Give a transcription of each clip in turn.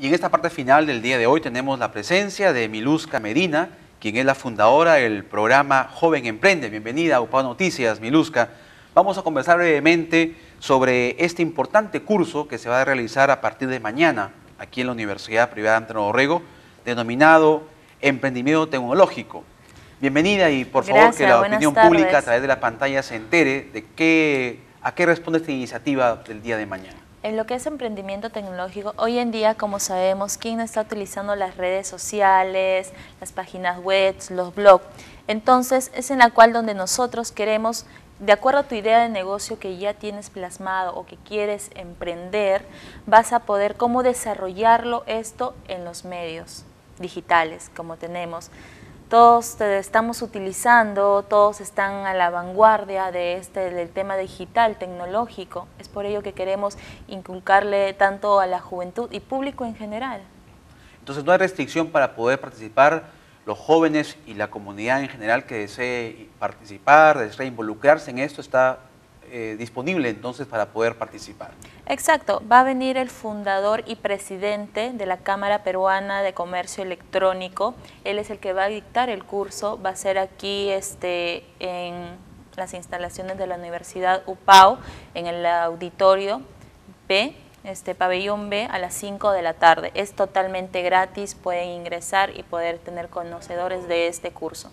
Y en esta parte final del día de hoy tenemos la presencia de Miluska Medina, quien es la fundadora del programa Joven Emprende. Bienvenida a Upado Noticias, Miluska. Vamos a conversar brevemente sobre este importante curso que se va a realizar a partir de mañana aquí en la Universidad Privada de Antonio Orrego, denominado Emprendimiento Tecnológico. Bienvenida y por favor que la opinión pública a través de la pantalla se entere de qué, a qué responde esta iniciativa del día de mañana. En lo que es emprendimiento tecnológico, hoy en día, como sabemos, quien no está utilizando las redes sociales, las páginas web, los blogs? Entonces, es en la cual donde nosotros queremos, de acuerdo a tu idea de negocio que ya tienes plasmado o que quieres emprender, vas a poder cómo desarrollarlo esto en los medios digitales, como tenemos todos estamos utilizando, todos están a la vanguardia de este, del tema digital, tecnológico. Es por ello que queremos inculcarle tanto a la juventud y público en general. Entonces no hay restricción para poder participar los jóvenes y la comunidad en general que desee participar, desee involucrarse en esto, está eh, disponible entonces para poder participar. Exacto, va a venir el fundador y presidente de la Cámara Peruana de Comercio Electrónico, él es el que va a dictar el curso, va a ser aquí este, en las instalaciones de la Universidad UPAO, en el auditorio B, este pabellón B a las 5 de la tarde. Es totalmente gratis, pueden ingresar y poder tener conocedores de este curso.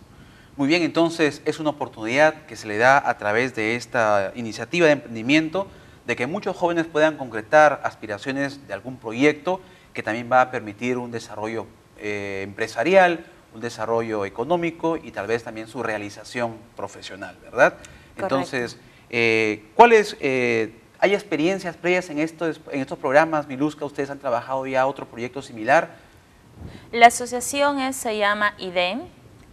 Muy bien, entonces es una oportunidad que se le da a través de esta iniciativa de emprendimiento de que muchos jóvenes puedan concretar aspiraciones de algún proyecto que también va a permitir un desarrollo eh, empresarial, un desarrollo económico y tal vez también su realización profesional, ¿verdad? Entonces, eh, ¿cuáles eh, hay experiencias previas en estos, en estos programas, Miluska? ¿Ustedes han trabajado ya otro proyecto similar? La asociación se llama IDEM,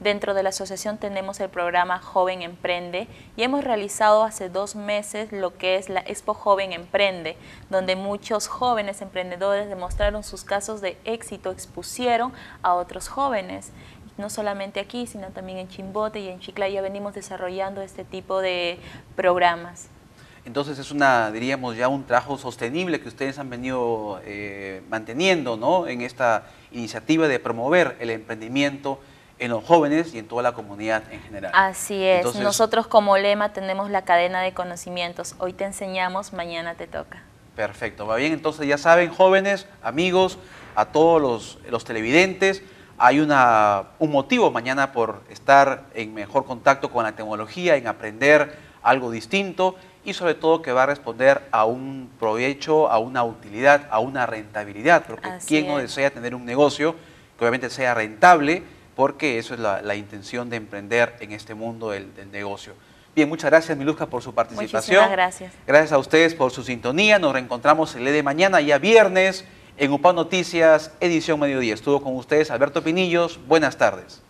Dentro de la asociación tenemos el programa Joven Emprende y hemos realizado hace dos meses lo que es la Expo Joven Emprende, donde muchos jóvenes emprendedores demostraron sus casos de éxito, expusieron a otros jóvenes no solamente aquí, sino también en Chimbote y en Chiclaya venimos desarrollando este tipo de programas. Entonces es una, diríamos ya, un trabajo sostenible que ustedes han venido eh, manteniendo en esta iniciativa de promover el emprendimiento en los jóvenes y en toda la comunidad en general. Así es. Nosotros como lema tenemos la cadena de conocimientos. Hoy te enseñamos, mañana te toca. Perfecto. Va bien, entonces ya saben, jóvenes, amigos, a todos los, televidentes, hay una, un motivo mañana por estar en mejor contacto con la tecnología, en aprender algo distinto y sobre todo que va a responder a un provecho, a una utilidad, a una rentabilidad, porque quien no desea tener un negocio que obviamente sea rentable, porque eso es la, intención de emprender en este mundo del, negocio. Bien, muchas gracias, Miluska, por su participación. Muchas gracias. Gracias a ustedes por su sintonía. Nos reencontramos el día de mañana, ya viernes, en UPA Noticias, edición Mediodía. Estuvo con ustedes Alberto Pinillos. Buenas tardes.